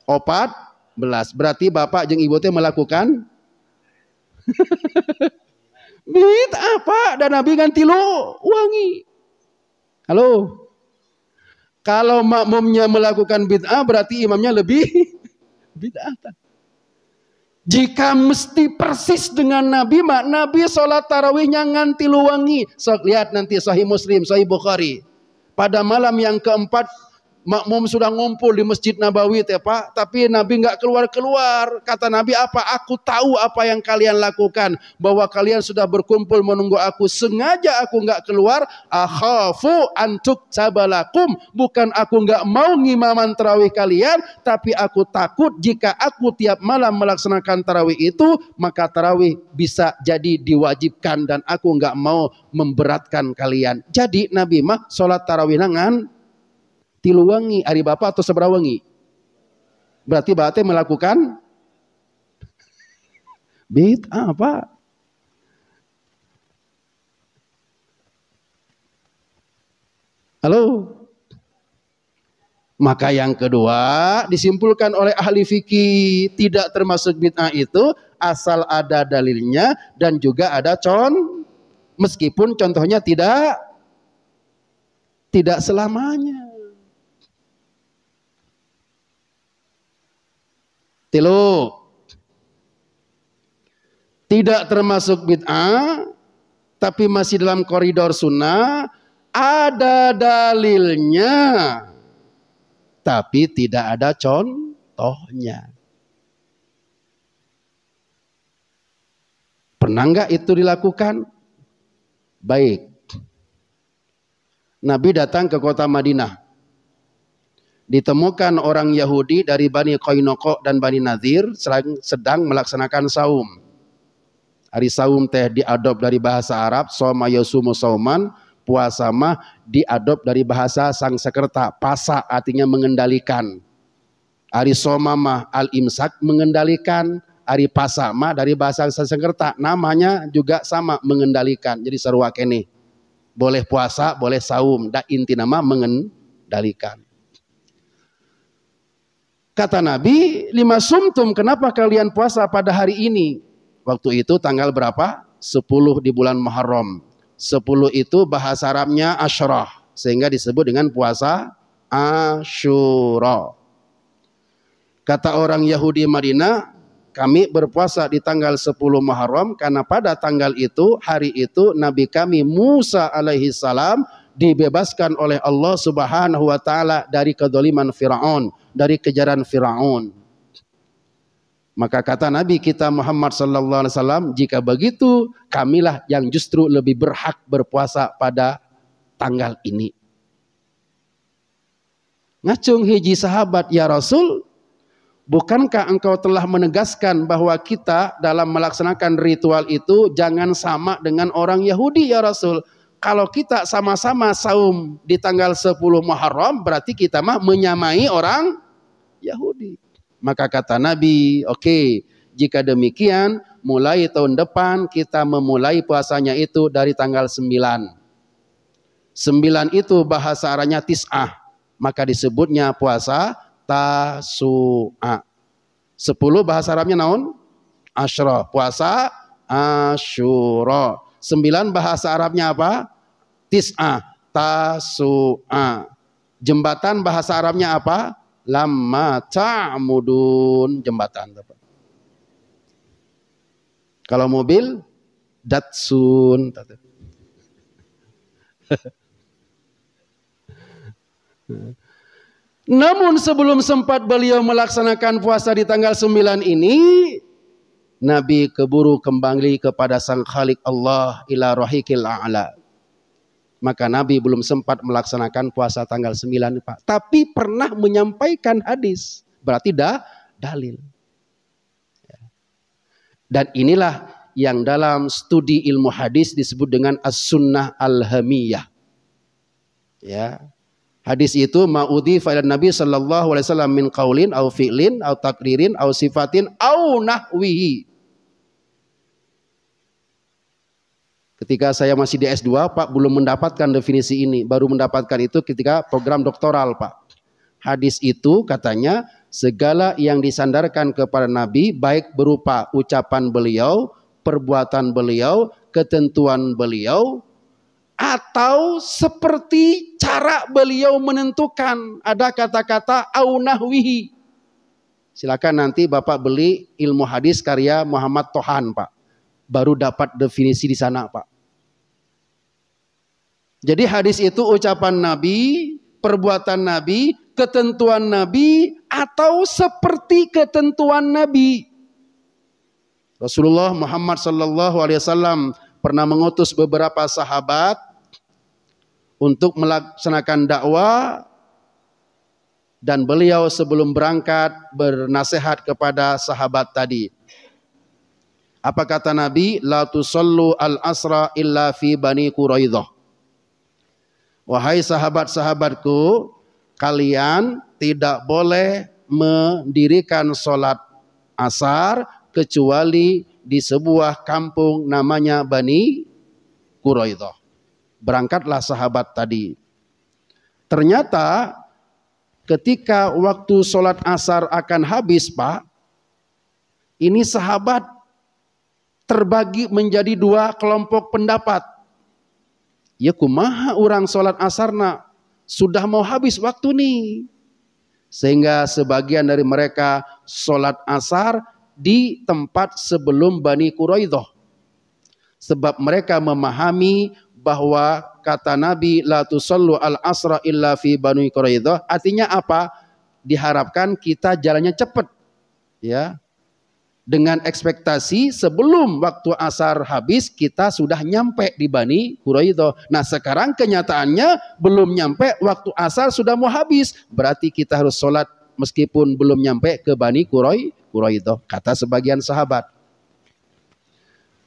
Opat belas. Berarti bapak jeng ibu teh melakukan Bit apa? Dan Nabi ganti lo wangi. Halo. Kalau makmumnya melakukan bid'ah berarti imamnya lebih bid'ah. Jika mesti persis dengan Nabi, mak Nabi sholat tarawihnya nganti luwangi. So, lihat nanti Sahih Muslim, Sahih Bukhari. Pada malam yang keempat makmum sudah ngumpul di Masjid Nabawi ya Pak, tapi Nabi nggak keluar-keluar. Kata Nabi apa? Aku tahu apa yang kalian lakukan. Bahwa kalian sudah berkumpul menunggu aku. Sengaja aku nggak keluar. Akhafu antuk cabalakum. Bukan aku nggak mau ngimaman tarawih kalian, tapi aku takut jika aku tiap malam melaksanakan tarawih itu, maka tarawih bisa jadi diwajibkan dan aku nggak mau memberatkan kalian. Jadi Nabi mah sholat tarawih nangan tiluwangi hari bapak atau seberawangi berarti bapak melakukan bid'ah apa Halo? Maka yang kedua disimpulkan oleh ahli fikih tidak termasuk bid'ah itu asal ada dalilnya dan juga ada con meskipun contohnya tidak tidak selamanya. Tilo. Tidak termasuk bid'ah, tapi masih dalam koridor sunnah, ada dalilnya, tapi tidak ada contohnya. Pernah nggak itu dilakukan? Baik. Nabi datang ke kota Madinah ditemukan orang Yahudi dari Bani Koinoko dan Bani Nadir sedang melaksanakan saum. Hari saum teh diadop dari bahasa Arab, soma yosumu sauman, puasa mah diadop dari bahasa sang sekerta, pasa artinya mengendalikan. Hari soma mah al-imsak mengendalikan, hari pasa mah dari bahasa sang sekerta, namanya juga sama mengendalikan. Jadi seruak ini. Boleh puasa, boleh saum, da inti nama mengendalikan. Kata Nabi, lima sumtum kenapa kalian puasa pada hari ini? Waktu itu tanggal berapa? Sepuluh di bulan Muharram. Sepuluh itu bahasa Arabnya Asyurah. Sehingga disebut dengan puasa Asyura. Kata orang Yahudi Madinah, kami berpuasa di tanggal 10 Muharram karena pada tanggal itu, hari itu Nabi kami Musa alaihi salam dibebaskan oleh Allah Subhanahu wa taala dari kedoliman Firaun, dari kejaran Firaun. Maka kata Nabi kita Muhammad sallallahu alaihi wasallam, jika begitu kamilah yang justru lebih berhak berpuasa pada tanggal ini. Ngacung hiji sahabat ya Rasul, bukankah engkau telah menegaskan bahwa kita dalam melaksanakan ritual itu jangan sama dengan orang Yahudi ya Rasul? kalau kita sama-sama saum di tanggal 10 Muharram berarti kita mah menyamai orang Yahudi. Maka kata Nabi, oke, okay, jika demikian mulai tahun depan kita memulai puasanya itu dari tanggal 9. 9 itu bahasa Arabnya tis'ah, maka disebutnya puasa tasu'a. 10 bahasa Arabnya naun Asyra, puasa Asyura. 9 bahasa Arabnya apa? Tis'a, tasu'a. Jembatan bahasa Arabnya apa? Lamma ta'mudun. Jembatan. Kalau mobil, datsun. Namun sebelum sempat beliau melaksanakan puasa di tanggal 9 ini, Nabi keburu kembali kepada Sang Khalik Allah ila rahikil a'la. Maka Nabi belum sempat melaksanakan puasa tanggal 9 Pak. Tapi pernah menyampaikan hadis. Berarti dah dalil. Ya. Dan inilah yang dalam studi ilmu hadis disebut dengan as-sunnah al-hamiyah. Ya. Hadis itu ma'udhi fa'ilan Nabi sallallahu alaihi wasallam min qawlin au fi'lin au takririn au sifatin au nahwihi. Ketika saya masih di S2, Pak belum mendapatkan definisi ini, baru mendapatkan itu ketika program doktoral, Pak. Hadis itu katanya segala yang disandarkan kepada Nabi baik berupa ucapan beliau, perbuatan beliau, ketentuan beliau atau seperti cara beliau menentukan ada kata-kata aunahwihi. Silakan nanti Bapak beli ilmu hadis karya Muhammad Tohan, Pak. Baru dapat definisi di sana, Pak jadi hadis itu ucapan Nabi, perbuatan Nabi, ketentuan Nabi atau seperti ketentuan Nabi. Rasulullah Muhammad sallallahu alaihi wasallam pernah mengutus beberapa sahabat untuk melaksanakan dakwah dan beliau sebelum berangkat bernasehat kepada sahabat tadi. Apa kata Nabi? La tusallu al-asra illa fi bani Quraidah. Wahai sahabat-sahabatku, kalian tidak boleh mendirikan sholat asar kecuali di sebuah kampung namanya Bani Quraidah. Berangkatlah sahabat tadi. Ternyata ketika waktu sholat asar akan habis Pak, ini sahabat terbagi menjadi dua kelompok pendapat ya kumaha orang sholat asarna sudah mau habis waktu nih. Sehingga sebagian dari mereka sholat asar di tempat sebelum Bani Quraidoh Sebab mereka memahami bahwa kata Nabi la tusallu al asra illa fi Bani Quraidoh artinya apa? Diharapkan kita jalannya cepat. Ya, dengan ekspektasi sebelum waktu asar habis kita sudah nyampe di Bani Quraidho. Nah sekarang kenyataannya belum nyampe waktu asar sudah mau habis. Berarti kita harus sholat meskipun belum nyampe ke Bani Quraidho. kata sebagian sahabat.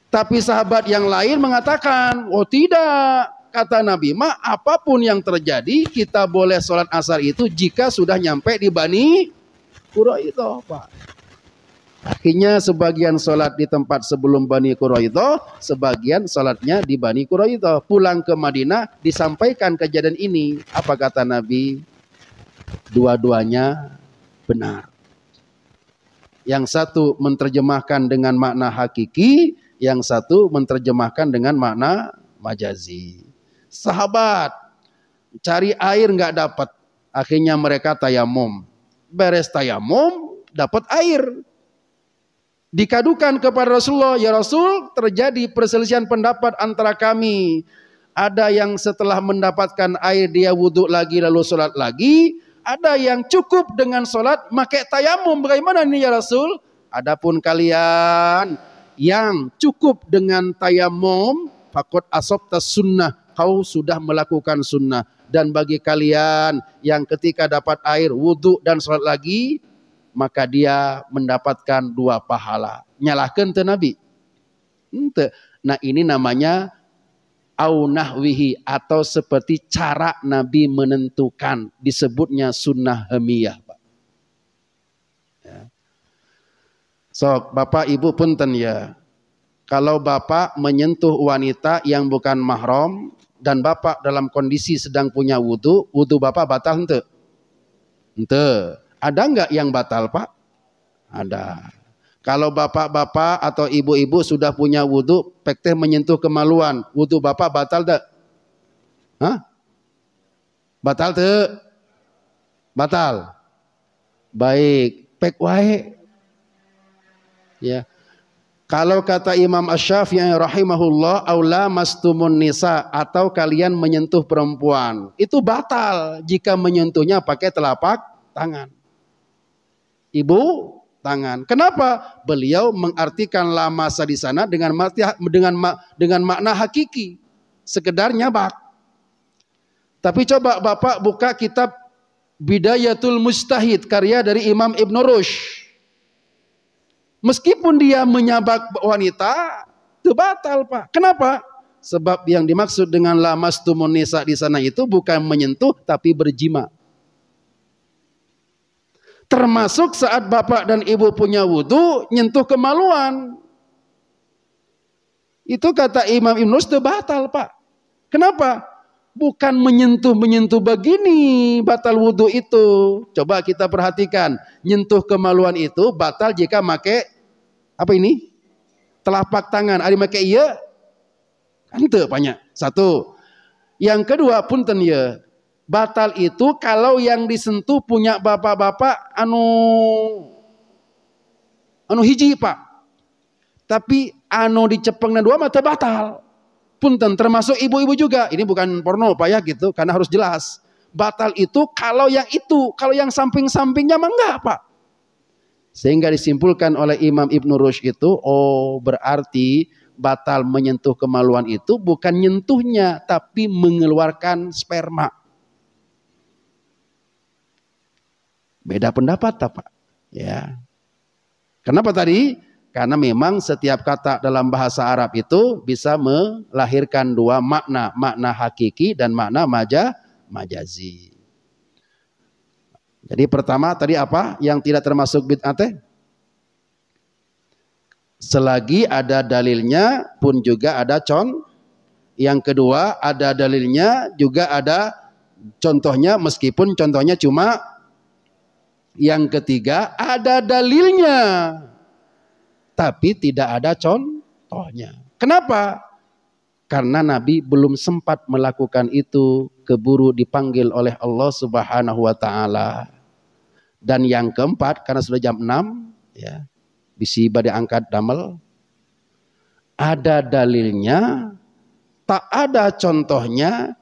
Tapi sahabat yang lain mengatakan, oh tidak, kata Nabi Ma, apapun yang terjadi kita boleh sholat asar itu jika sudah nyampe di Bani Quraidho. Pak. Akhirnya sebagian sholat di tempat sebelum Bani Quraito, sebagian sholatnya di Bani Quraito. Pulang ke Madinah disampaikan kejadian ini. Apa kata Nabi? Dua-duanya benar. Yang satu menerjemahkan dengan makna hakiki, yang satu menerjemahkan dengan makna majazi. Sahabat, cari air nggak dapat. Akhirnya mereka tayamum. Beres tayamum, dapat air dikadukan kepada Rasulullah, "Ya Rasul, terjadi perselisihan pendapat antara kami. Ada yang setelah mendapatkan air dia wudhu lagi lalu sholat lagi, ada yang cukup dengan sholat pakai tayamum. Bagaimana ini ya Rasul? Adapun kalian yang cukup dengan tayamum, fakot asobta sunnah, kau sudah melakukan sunnah. Dan bagi kalian yang ketika dapat air wudhu dan sholat lagi, maka dia mendapatkan dua pahala. Nyalahkan tuh Nabi. Ente. Nah ini namanya au nahwihi atau seperti cara Nabi menentukan disebutnya sunnah hemiyah. Pak. Ya. So, Bapak Ibu punten ya. Kalau Bapak menyentuh wanita yang bukan mahram dan Bapak dalam kondisi sedang punya wudhu, wudhu Bapak batal ente? Ente. Ada nggak yang batal Pak? Ada. Kalau bapak-bapak atau ibu-ibu sudah punya wudhu, pekteh menyentuh kemaluan. Wudhu bapak batal tak? Hah? Batal tuh? Batal. Baik. Pek wae. Ya. Kalau kata Imam ash yang rahimahullah, aula mastumun nisa atau kalian menyentuh perempuan. Itu batal jika menyentuhnya pakai telapak tangan ibu tangan. Kenapa? Beliau mengartikan la masa di sana dengan mati, dengan dengan makna hakiki, sekedar nyabak. Tapi coba Bapak buka kitab Bidayatul Mustahid karya dari Imam Ibn Rushd. Meskipun dia menyabak wanita, itu batal, Pak. Kenapa? Sebab yang dimaksud dengan lamas tumunisa di sana itu bukan menyentuh tapi berjima. Termasuk saat bapak dan ibu punya wudhu, nyentuh kemaluan. Itu kata Imam Ibn Rushd batal pak. Kenapa? Bukan menyentuh-menyentuh begini batal wudhu itu. Coba kita perhatikan. Nyentuh kemaluan itu batal jika make apa ini? Telapak tangan. Ada make iya? Ante banyak. Satu. Yang kedua pun tenia. Batal itu kalau yang disentuh punya bapak-bapak anu anu hiji pak. Tapi anu dicepeng dan dua mata batal. Punten termasuk ibu-ibu juga. Ini bukan porno pak ya gitu karena harus jelas. Batal itu kalau yang itu, kalau yang samping-sampingnya mah enggak pak. Sehingga disimpulkan oleh Imam Ibn Rush itu, oh berarti batal menyentuh kemaluan itu bukan nyentuhnya tapi mengeluarkan sperma. Beda pendapat tak Pak? Ya. Kenapa tadi? Karena memang setiap kata dalam bahasa Arab itu bisa melahirkan dua makna, makna hakiki dan makna maja, majazi. Jadi pertama tadi apa yang tidak termasuk bid'ate? Selagi ada dalilnya pun juga ada con. Yang kedua ada dalilnya juga ada contohnya meskipun contohnya cuma yang ketiga, ada dalilnya. Tapi tidak ada contohnya. Kenapa? Karena Nabi belum sempat melakukan itu, keburu dipanggil oleh Allah Subhanahu wa taala. Dan yang keempat, karena sudah jam 6, ya. Bisi badai angkat damel. Ada dalilnya, tak ada contohnya,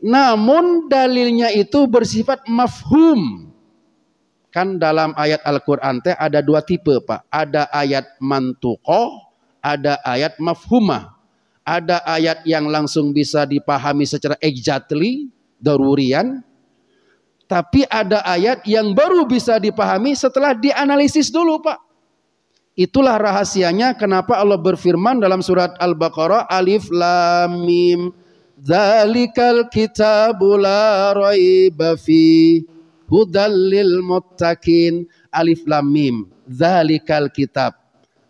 namun dalilnya itu bersifat mafhum Kan dalam ayat Al-Quran teh ada dua tipe Pak. Ada ayat mantuko, ada ayat mafhumah. Ada ayat yang langsung bisa dipahami secara exactly, darurian. Tapi ada ayat yang baru bisa dipahami setelah dianalisis dulu Pak. Itulah rahasianya kenapa Allah berfirman dalam surat Al-Baqarah Alif Lam Mim Zalikal kitabu la raiba hudallil muttaqin alif lam mim zalikal kitab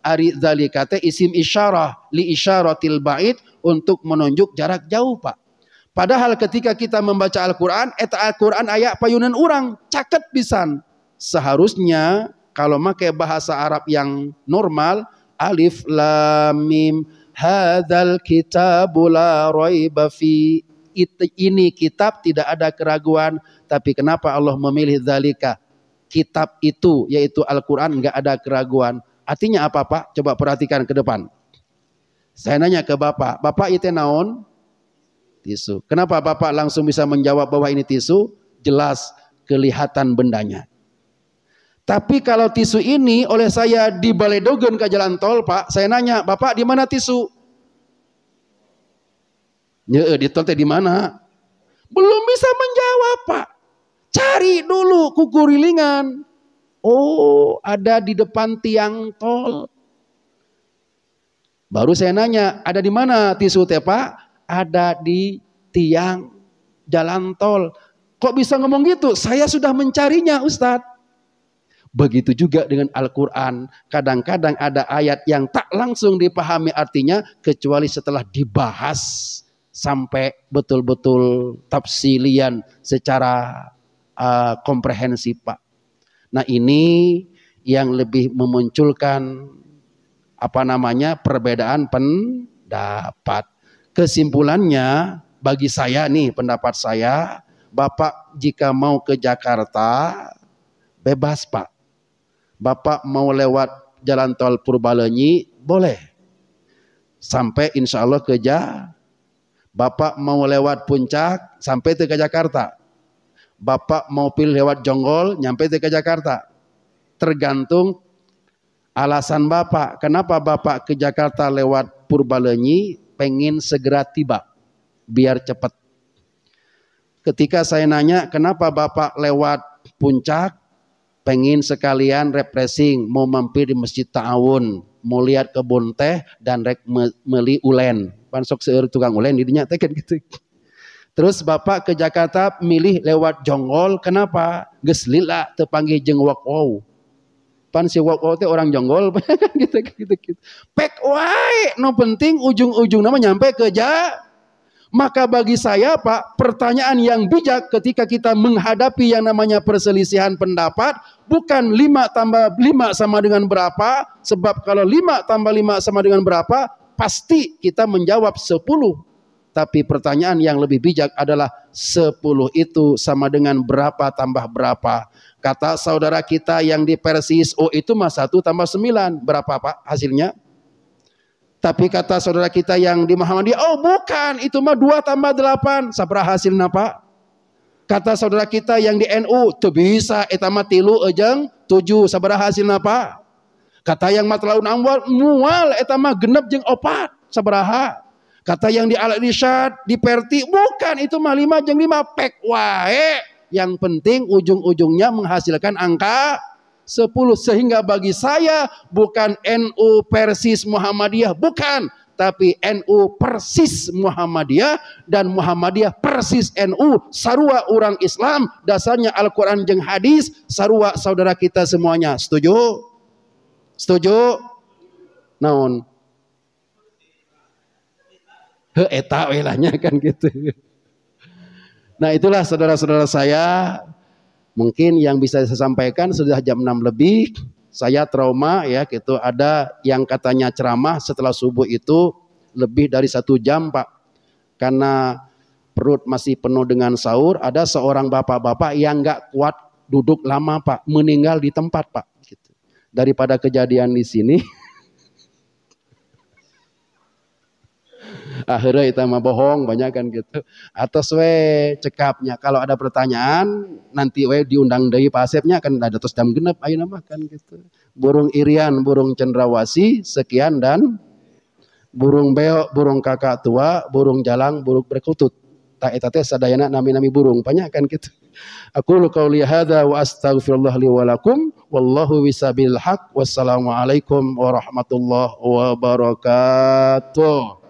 ari zalikate isim isyarah li isyaratil ba'id untuk menunjuk jarak jauh Pak padahal ketika kita membaca Al-Qur'an eta Al-Qur'an aya payunan orang caket pisan seharusnya kalau make bahasa Arab yang normal alif lam mim hadzal kitabu la raiba fi ini kitab tidak ada keraguan tapi kenapa Allah memilih zalika? Kitab itu yaitu Al-Quran enggak ada keraguan. Artinya apa Pak? Coba perhatikan ke depan. Saya nanya ke Bapak, Bapak itu naon? Tisu. Kenapa Bapak langsung bisa menjawab bahwa ini tisu? Jelas kelihatan bendanya. Tapi kalau tisu ini oleh saya di Dogen ke jalan tol, Pak, saya nanya, "Bapak, di mana tisu?" "Ya, di tol teh di mana?" Belum bisa menjawab, Pak. Cari dulu kuku rilingan. Oh, ada di depan tiang tol. Baru saya nanya, ada di mana tisu teh Pak? Ada di tiang jalan tol. Kok bisa ngomong gitu? Saya sudah mencarinya Ustadz. Begitu juga dengan Al-Quran. Kadang-kadang ada ayat yang tak langsung dipahami artinya kecuali setelah dibahas sampai betul-betul tafsilian secara uh, komprehensif Pak. Nah ini yang lebih memunculkan apa namanya perbedaan pendapat. Kesimpulannya bagi saya nih pendapat saya, Bapak jika mau ke Jakarta bebas Pak. Bapak mau lewat jalan tol Purbalenyi boleh. Sampai insya Allah ke Jakarta. Bapak mau lewat puncak sampai ke Jakarta Bapak mau pil lewat Jonggol, nyampe ke Jakarta. Tergantung alasan Bapak. Kenapa Bapak ke Jakarta lewat Purbalenyi, pengen segera tiba, biar cepat. Ketika saya nanya, kenapa Bapak lewat puncak, pengen sekalian refreshing, mau mampir di Masjid Ta'awun, mau lihat kebun teh dan rek meli ulen. Pansok seur tukang ulen didinya teken gitu. Terus bapak ke Jakarta milih lewat Jonggol, kenapa? Geus lila jeng jeung Pan si Wakwau itu orang Jonggol gitu gitu gitu. Pek wai. no penting ujung-ujung nama nyampe ke jak, Maka bagi saya Pak, pertanyaan yang bijak ketika kita menghadapi yang namanya perselisihan pendapat, bukan 5 tambah 5 sama dengan berapa, sebab kalau 5 tambah 5 sama dengan berapa, pasti kita menjawab 10 tapi pertanyaan yang lebih bijak adalah 10 itu sama dengan berapa tambah berapa. Kata saudara kita yang di Persis, oh itu mah 1 tambah 9. Berapa Pak hasilnya? Tapi kata saudara kita yang di Muhammadiyah, oh bukan, itu mah 2 tambah 8. Sabra hasilnya Pak? Kata saudara kita yang di NU, tuh bisa, etama tilu ejeng, tujuh, sabra hasilnya Pak? Kata yang matlaun amwal, mual, etama genep jeng opat, Sabraha Kata yang di alat risyad, di perti, bukan itu mah lima jeng lima pek wae. Yang penting ujung-ujungnya menghasilkan angka sepuluh sehingga bagi saya bukan NU Persis Muhammadiyah bukan tapi NU persis Muhammadiyah dan Muhammadiyah persis NU sarua orang Islam dasarnya Al-Quran jeng hadis sarua saudara kita semuanya setuju? setuju? naon he eta welanya kan gitu. Nah itulah saudara-saudara saya mungkin yang bisa saya sampaikan sudah jam 6 lebih. Saya trauma ya gitu ada yang katanya ceramah setelah subuh itu lebih dari satu jam pak karena perut masih penuh dengan sahur ada seorang bapak-bapak yang nggak kuat duduk lama pak meninggal di tempat pak gitu. daripada kejadian di sini akhirnya itu mah bohong banyak kan gitu atau we cekapnya kalau ada pertanyaan nanti we diundang dari Pak Asepnya kan ada terus jam genap ayo nama kan gitu burung irian burung cendrawasi sekian dan burung beok burung kakak tua burung jalang burung berkutut tak eta sadayana nami-nami burung banyak kan gitu Aku lukau lihada wa astagfirullah liwalakum walakum. Wallahu wisabil haq. Wassalamualaikum warahmatullahi wabarakatuh.